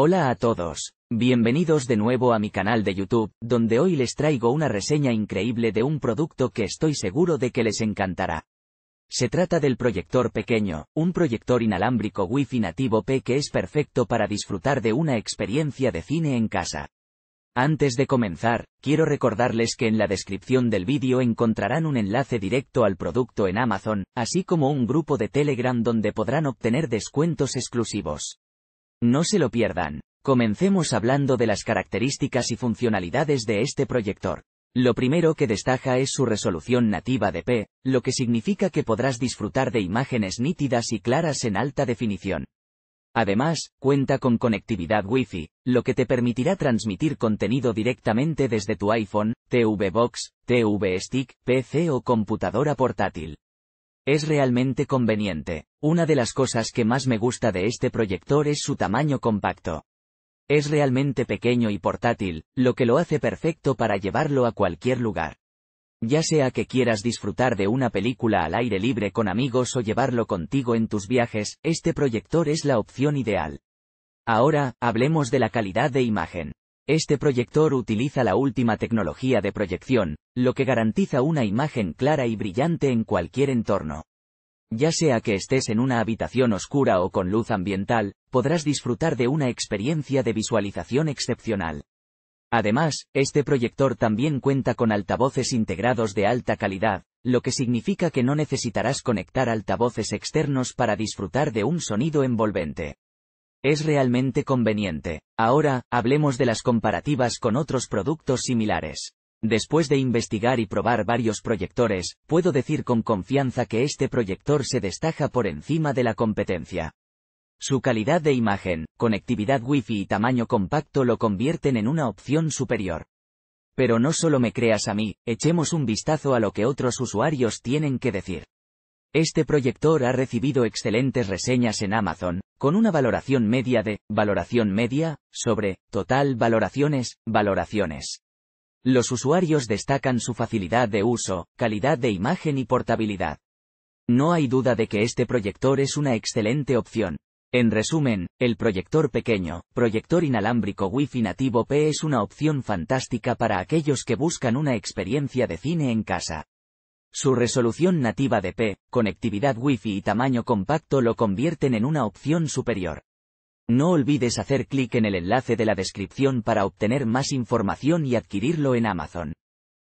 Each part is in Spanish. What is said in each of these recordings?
Hola a todos, bienvenidos de nuevo a mi canal de YouTube, donde hoy les traigo una reseña increíble de un producto que estoy seguro de que les encantará. Se trata del proyector pequeño, un proyector inalámbrico Wi-Fi nativo P que es perfecto para disfrutar de una experiencia de cine en casa. Antes de comenzar, quiero recordarles que en la descripción del vídeo encontrarán un enlace directo al producto en Amazon, así como un grupo de Telegram donde podrán obtener descuentos exclusivos. No se lo pierdan. Comencemos hablando de las características y funcionalidades de este proyector. Lo primero que destaca es su resolución nativa de P, lo que significa que podrás disfrutar de imágenes nítidas y claras en alta definición. Además, cuenta con conectividad Wi-Fi, lo que te permitirá transmitir contenido directamente desde tu iPhone, TV Box, TV Stick, PC o computadora portátil. Es realmente conveniente. Una de las cosas que más me gusta de este proyector es su tamaño compacto. Es realmente pequeño y portátil, lo que lo hace perfecto para llevarlo a cualquier lugar. Ya sea que quieras disfrutar de una película al aire libre con amigos o llevarlo contigo en tus viajes, este proyector es la opción ideal. Ahora, hablemos de la calidad de imagen. Este proyector utiliza la última tecnología de proyección, lo que garantiza una imagen clara y brillante en cualquier entorno. Ya sea que estés en una habitación oscura o con luz ambiental, podrás disfrutar de una experiencia de visualización excepcional. Además, este proyector también cuenta con altavoces integrados de alta calidad, lo que significa que no necesitarás conectar altavoces externos para disfrutar de un sonido envolvente. Es realmente conveniente. Ahora, hablemos de las comparativas con otros productos similares. Después de investigar y probar varios proyectores, puedo decir con confianza que este proyector se destaja por encima de la competencia. Su calidad de imagen, conectividad Wi-Fi y tamaño compacto lo convierten en una opción superior. Pero no solo me creas a mí, echemos un vistazo a lo que otros usuarios tienen que decir. Este proyector ha recibido excelentes reseñas en Amazon, con una valoración media de, valoración media, sobre, total valoraciones, valoraciones. Los usuarios destacan su facilidad de uso, calidad de imagen y portabilidad. No hay duda de que este proyector es una excelente opción. En resumen, el proyector pequeño, proyector inalámbrico Wi-Fi nativo P es una opción fantástica para aquellos que buscan una experiencia de cine en casa. Su resolución nativa de P, conectividad Wi-Fi y tamaño compacto lo convierten en una opción superior. No olvides hacer clic en el enlace de la descripción para obtener más información y adquirirlo en Amazon.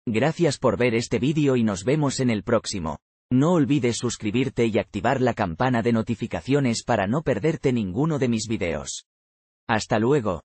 Gracias por ver este vídeo y nos vemos en el próximo. No olvides suscribirte y activar la campana de notificaciones para no perderte ninguno de mis videos. Hasta luego.